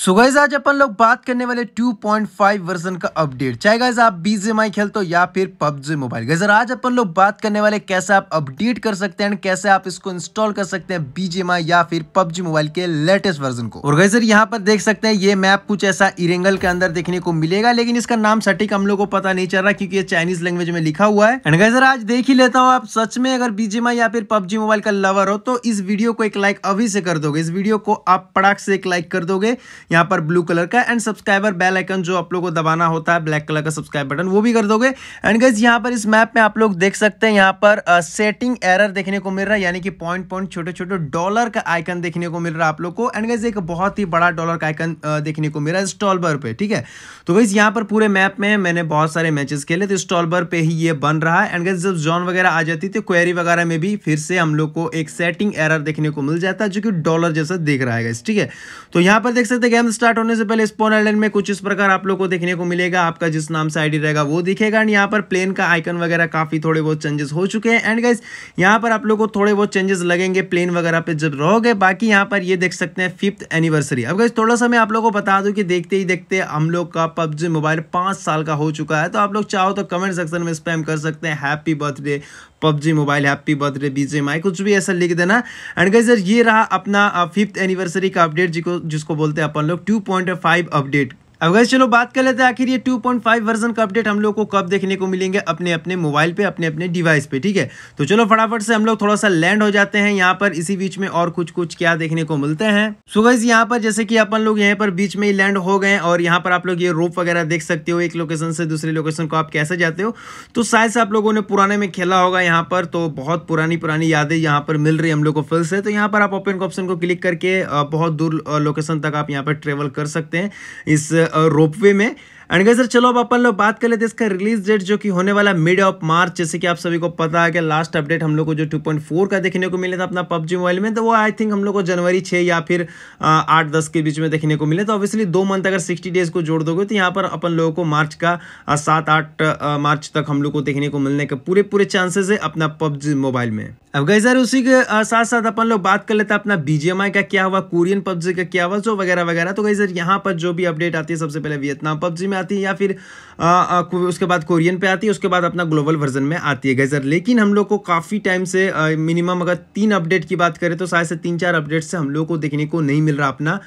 so guys आज अपन लोग बात करने वाले 2.5 वर्जन का अपडेट चाहे गाइज आप बीजेमाई खेलते हो या फिर पबजी मोबाइल गाइज आज अपन लोग बात करने वाले कैसे आप अपडेट कर सकते हैं कैसे आप इसको इंस्टॉल कर सकते हैं बीजेमाई या फिर पबजी मोबाइल के लेटेस्ट वर्जन को और गाइजर यहाँ पर देख सकते हैं ये मैप कुछ ऐसा इरेंगल के अंदर देखने को मिलेगा लेकिन इसका नाम सटीक हम लोग को पता नहीं चल रहा क्योंकि ये चाइनीज लैंग्वेज में लिखा हुआ है एंड गाइजर आज देख ही लेता हूँ आप सच में अगर बीजेमाई या फिर पबजी मोबाइल का लवर हो तो इस वीडियो को एक लाइक अभी से कर दोगे इस वीडियो को आप पड़ाक से एक लाइक कर दोगे यहाँ पर ब्लू कलर का एंड सब्सक्राइबर बेल आइकन जो आप लोग को दबाना होता है ब्लैक कलर का सब्सक्राइब बटन वो भी कर दोगे एंड गाइज यहाँ पर इस मैप में आप लोग देख सकते हैं यहाँ पर सेटिंग uh, एरर देखने को मिल रहा है यानी कि पॉइंट पॉइंट छोटे छोटे डॉलर का आइकन देखने को मिल रहा है आप लोग को एंड गाइज एक बहुत ही बड़ा डॉलर का आइकन uh, देखने को मिल रहा है स्टॉलबर पर ठीक है तो गाइज यहाँ पर पूरे मैप में मैंने बहुत सारे मैचेस खेले तो स्टॉलबर पे ही ये बन रहा है एंड गाइज जब जॉन वगैरह आ जाती थी क्वेरी वगैरह में भी फिर से हम लोग को एक सेटिंग एरर देखने को मिल जाता है जो कि डॉलर जैसा देख रहा है ठीक है तो यहाँ पर देख सकते हैं गेम स्टार्ट होने से पहले स्पोन आइलैंड में कुछ इस प्रकार आप लोगों को देखने को मिलेगा आपका जिस नाम से आईडी रहेगा वो दिखेगा एंड यहाँ पर प्लेन का आइकन वगैरह काफी थोड़े बहुत चेंजेस हो चुके हैं एंड गाइज यहाँ पर आप लोगों को थोड़े बहुत चेंजेस लगेंगे प्लेन वगैरह पे जब रहोगे बाकी यहाँ पर ये देख सकते हैं फिफ्थ एनिवर्सरी अब गाइज थोड़ा सा मैं आप लोग को बता दूँ कि देखते ही देखते हम लोग का पबजी मोबाइल पाँच साल का हो चुका है तो आप लोग चाहो तो कमेंट सेक्शन में स्पैम कर सकते हैं happy birthday PUBG mobile happy birthday BGMI कुछ भी ऐसा लिख देना एंड सर ये रहा अपना फिफ्थ uh, एनिवर्सरी का अपडेट जिसको जिसको बोलते हैं अपन लोग टू पॉइंट फाइव अपडेट अब गैस चलो बात कर लेते हैं आखिर ये 2.5 वर्जन का अपडेट हम लोग को कब देखने को मिलेंगे अपने अपने मोबाइल पे अपने अपने डिवाइस पे ठीक है तो चलो फटाफट से हम लोग थोड़ा सा लैंड हो जाते हैं यहाँ पर इसी बीच में और कुछ कुछ क्या देखने को मिलते हैं सो यहाँ पर जैसे कि अपन लोग यहाँ पर बीच में ही लैंड हो गए और यहाँ पर आप लोग ये रोप वगैरह देख सकते हो एक लोकेशन से दूसरे लोकेशन को आप कैसे जाते हो तो शायद से आप लोगों ने पुराने में खेला होगा यहाँ पर तो बहुत पुरानी पुरानी यादें यहाँ पर मिल रही हम लोग को फिल से तो यहाँ पर आप ओपन ऑप्शन को क्लिक करके बहुत दूर लोकेशन तक आप यहाँ पर ट्रेवल कर सकते हैं इस रोपवे में एंड गई सर चलो अब अपन लोग बात कर लेते हैं इसका रिलीज डेट जो कि होने वाला मिड ऑफ मार्च जैसे कि आप सभी को पता है कि लास्ट अपडेट हम लोग को जो 2.4 का देखने को मिले था अपना पबजी मोबाइल में तो वो आई थिंक हम लोग को जनवरी छः या फिर आठ दस के बीच में देखने को मिले तो ऑब्वियसली दो मंथ अगर सिक्सटी डेज को जोड़ दोगे तो यहाँ पर अपन लोगों को मार्च का सात आठ मार्च तक हम लोग को देखने को मिलने के पूरे पूरे चांसेस है अपना पबजी मोबाइल में अब गई सर उसी के साथ साथ अपन लोग बात कर लेते हैं अपना बीजेएमआई का क्या हुआ कोरियन पबजी का क्या हुआ जो वगैरह वगैरह तो गई सर यहाँ पर जो भी अपडेट आती है सबसे पहले वियतनाम पबजी में आती है या फिर आ, आ, उसके बाद कोरियन पे आती है उसके बाद अपना ग्लोबल वर्जन में आती है गैजर लेकिन हम लोग को काफ़ी टाइम से मिनिमम अगर तीन अपडेट की बात करें तो शायद से तीन चार अपडेट से हम लोग को देखने को नहीं मिल रहा अपना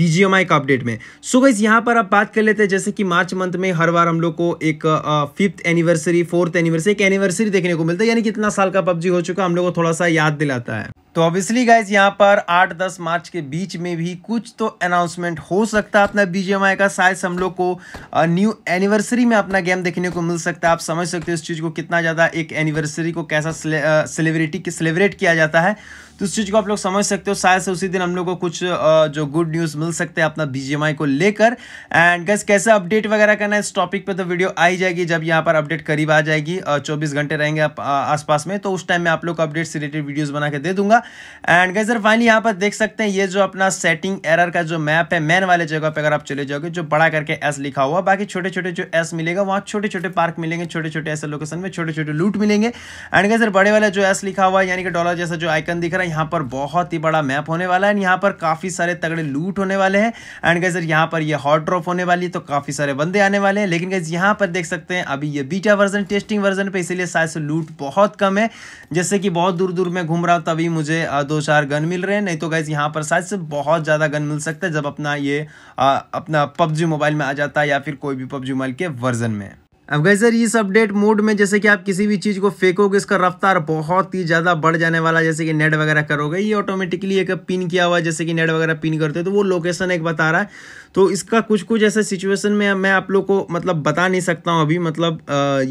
बी जी एम आई का अपडेट में सो गैस यहाँ पर आप बात कर लेते हैं जैसे कि मार्च मंथ में हर बार हम लोग को एक फिफ्थ एनिवर्सरी फोर्थ एनिवर्सरी एक एनिवर्सरी देखने को मिलता है यानी कि इतना साल का पबजी हो चुका हम लोग को थोड़ा सा याद दिलाता है तो ऑब्वियसली गाइज यहाँ पर आठ दस मार्च के बीच में भी कुछ तो अनाउंसमेंट हो सकता है अपना बीजेएमआई का शायद हम लोग को न्यू एनिवर्सरी में अपना गेम देखने को मिल सकता है आप समझ सकते हो इस चीज़ को कितना ज़्यादा एक एनिवर्सरी को कैसा सेलिब्रिटी के सेलिब्रेट किया जाता है तो उस चीज़ को आप लोग समझ सकते हो शायद से उसी दिन हम लोग को कुछ जो गुड न्यूज़ मिल सकते हैं अपना बी को लेकर एंड गैस कैसे अपडेट वगैरह करना है इस टॉपिक पर तो वीडियो आई जाएगी जब यहाँ पर अपडेट करीब आ जाएगी चौबीस घंटे रहेंगे आप आसपास में तो उस टाइम में आप लोग को अपडेट से रिलेटेड वीडियोज़ बना के दे दूंगा एंड गैस सर फाइनली यहाँ पर देख सकते हैं ये जो अपना सेटिंग एरर का जो मैप है मैन वाले जगह पर अगर आप चले जाओगे जो बड़ा करके एस लिखा हुआ बाकी छोटे छोटे जो एस मिलेगा वहाँ छोटे छोटे पार्क मिलेंगे छोटे छोटे ऐसे लोकेशन में छोटे छोटे लूट मिलेंगे एंड गैस सर बड़े वाला जो एस लिखा हुआ यानी कि डॉलर जैसा जो आइकन दिख रहा है है यहाँ पर बहुत ही बड़ा मैप होने वाला है यहाँ पर काफ़ी सारे तगड़े लूट होने वाले हैं एंड गैस यहाँ पर ये हॉट ड्रॉप होने वाली है तो काफ़ी सारे बंदे आने वाले हैं लेकिन गैस यहाँ पर देख सकते हैं अभी ये बीटा वर्जन टेस्टिंग वर्जन पर इसीलिए शायद से लूट बहुत कम है जैसे कि बहुत दूर दूर में घूम रहा हूँ तभी मुझे दो चार गन मिल रहे हैं नहीं तो गैस यहाँ पर शायद से बहुत ज़्यादा गन मिल सकता है जब अपना ये अपना पबजी मोबाइल में आ जाता है या फिर कोई भी पबजी मोबाइल के वर्जन में अब गई सर इस अपडेट मोड में जैसे कि आप किसी भी चीज़ को फेंकोगे इसका रफ्तार बहुत ही ज़्यादा बढ़ जाने वाला जैसे कि नेट वगैरह करोगे ये ऑटोमेटिकली एक पिन किया हुआ जैसे कि नेट वगैरह पिन करते हो तो वो लोकेशन एक बता रहा है तो इसका कुछ कुछ ऐसा सिचुएशन में मैं आप लोग को मतलब बता नहीं सकता हूँ अभी मतलब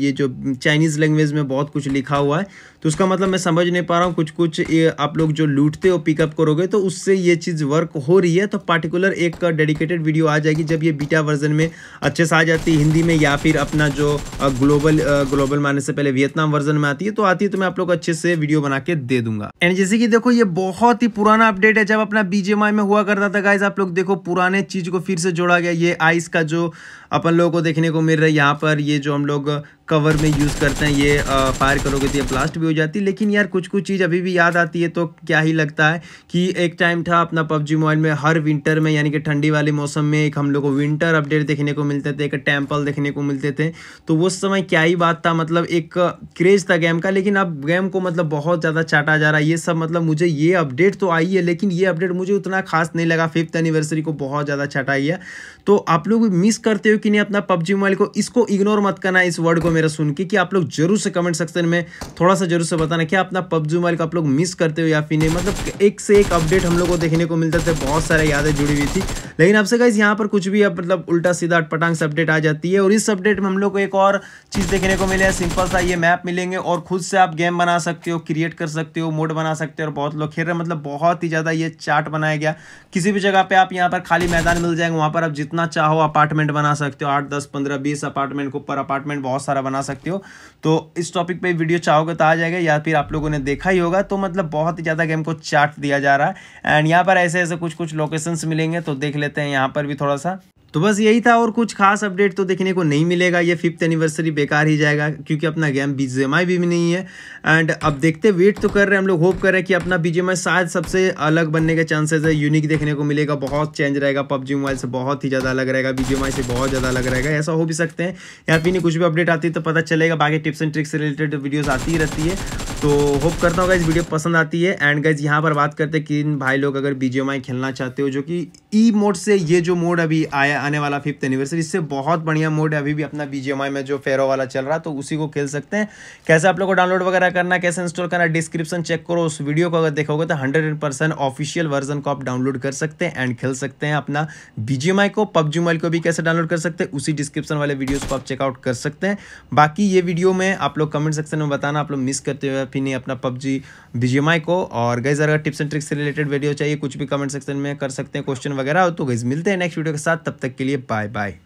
ये जो चाइनीज़ लैंग्वेज में बहुत कुछ लिखा हुआ है तो उसका मतलब मैं समझ नहीं पा रहा हूँ कुछ कुछ ये आप लोग जो लूटते हो पिकअप करोगे तो उससे ये चीज़ वर्क हो रही है तो पार्टिकुलर एक डेडिकेटेड वीडियो आ जाएगी जब ये बीटा वर्जन में अच्छे से आ जाती है हिंदी में या फिर अपना जो ग्लोबल ग्लोबल मानने से पहले वियतनाम वर्जन में आती है तो आती है तो मैं आप लोग अच्छे से वीडियो बना के दे दूंगा एंड जैसे कि देखो ये बहुत ही पुराना अपडेट है जब अपना बीजेएमआई में हुआ करता था गाइज आप लोग देखो पुराने चीज़ को फिर फिर से जोड़ा गया ये आइस का जो अपन लोगों को देखने को मिल रहा है यहाँ पर ये जो हम लोग कवर में यूज़ करते हैं ये फायर करोगे तो ये ब्लास्ट भी हो जाती है लेकिन यार कुछ कुछ चीज़ अभी भी याद आती है तो क्या ही लगता है कि एक टाइम था अपना पबजी मोबाइल में हर विंटर में यानी कि ठंडी वाले मौसम में एक हम लोग को विंटर अपडेट देखने को मिलते थे एक टेम्पल देखने को मिलते थे तो उस समय क्या ही बात था मतलब एक क्रेज़ था गेम का लेकिन अब गेम को मतलब बहुत ज़्यादा चाटा जा रहा है ये सब मतलब मुझे ये अपडेट तो आई है लेकिन ये अपडेट मुझे उतना खास नहीं लगा फिफ्थ एनिवर्सरी को बहुत ज़्यादा छटाई है तो आप लोग मिस करते हो कि नहीं अपना पबजी मोबाइल को इसको इग्नोर मत करना इस वर्ड को मेरा सुन के कि आप लोग जरूर से कमेंट सेक्शन में थोड़ा सा जरूर से बताना क्या अपना पबजी मोबाइल को आप लोग मिस करते हो या फिर नहीं मतलब एक से एक अपडेट हम लोग को देखने को मिलते थे बहुत सारे यादें जुड़ी हुई थी लेकिन आपसे गाइज यहाँ पर कुछ भी अब मतलब उल्टा सीधा अटपटांग से अपडेट आ जाती है और इस अपडेट में हम लोग को एक और चीज़ देखने को मिले सिंपल सा ये मैप मिलेंगे और खुद से आप गेम बना सकते हो क्रिएट कर सकते हो मोड बना सकते हो और बहुत लोग खेल रहे मतलब बहुत ही ज़्यादा ये चार्ट बनाया गया किसी भी जगह पर आप यहाँ पर खाली मैदान मिल जाएंगे वहाँ पर आप जितना चाहो अपार्टमेंट बना सकते हो आठ दस पंद्रह बीस अपार्टमेंट को ऊपर अपार्टमेंट बहुत सारा बना सकते हो तो इस टॉपिक पे वीडियो चाहोगे तो आ जाएगा या फिर आप लोगों ने देखा ही होगा तो मतलब बहुत ही ज़्यादा गेम को चार्ट दिया जा रहा है एंड यहाँ पर ऐसे ऐसे कुछ कुछ लोकेशंस मिलेंगे तो देख लेते हैं यहाँ पर भी थोड़ा सा तो बस यही था और कुछ खास अपडेट तो देखने को नहीं मिलेगा ये फिफ्थ एनिवर्सरी बेकार ही जाएगा क्योंकि अपना गेम बी भी नहीं है एंड अब देखते वेट तो कर रहे हैं हम लोग होप कर रहे हैं कि अपना बी शायद सबसे अलग बनने के चांसेस है यूनिक देखने को मिलेगा बहुत चेंज रहेगा पबजी मोबाइल से बहुत ही ज़्यादा अलग रहेगा बी से बहुत ज़्यादा अलग रहेगा ऐसा हो भी सकते हैं या फिर कुछ भी अपडेट आती है तो पता चलेगा बाकी टिप्स एंड ट्रिक्स से रिलेटेड वीडियोज़ आती ही रहती है तो होप करता हूँ गाइज वीडियो पसंद आती है एंड गाइज यहाँ पर बात करते हैं कि भाई लोग अगर बी खेलना चाहते हो जो कि ई मोड से ये जो मोड अभी आया आने वाला फिफ्थ एनिवर्सरी इससे बहुत बढ़िया मोड है अभी भी अपना बी में जो फेरो वाला चल रहा है तो उसी को खेल सकते हैं कैसे आप लोग को डाउनलोड वगैरह करना कैसे इंस्टॉल करना डिस्क्रिप्शन चेक करो उस वीडियो को अगर देखोगे तो हंड्रेड ऑफिशियल वर्जन को आप डाउनलोड कर सकते हैं एंड खेल सकते हैं अपना बी को पबजी मोबाइल को भी कैसे डाउनलोड कर सकते हैं उसी डिस्क्रिप्शन वाले वीडियोज़ को आप चेकआउट कर सकते हैं बाकी ये वीडियो में आप लोग कमेंट सेक्शन में बताना आप लोग मिस करते हुए फिर नहीं अपना पबजी बी को और गई अगर टिप्स एंड ट्रिक्स से रिलेटेड वीडियो चाहिए कुछ भी कमेंट सेक्शन में कर सकते हैं क्वेश्चन वगैरह तो गैस मिलते हैं नेक्स्ट वीडियो के साथ तब तक के लिए बाय बाय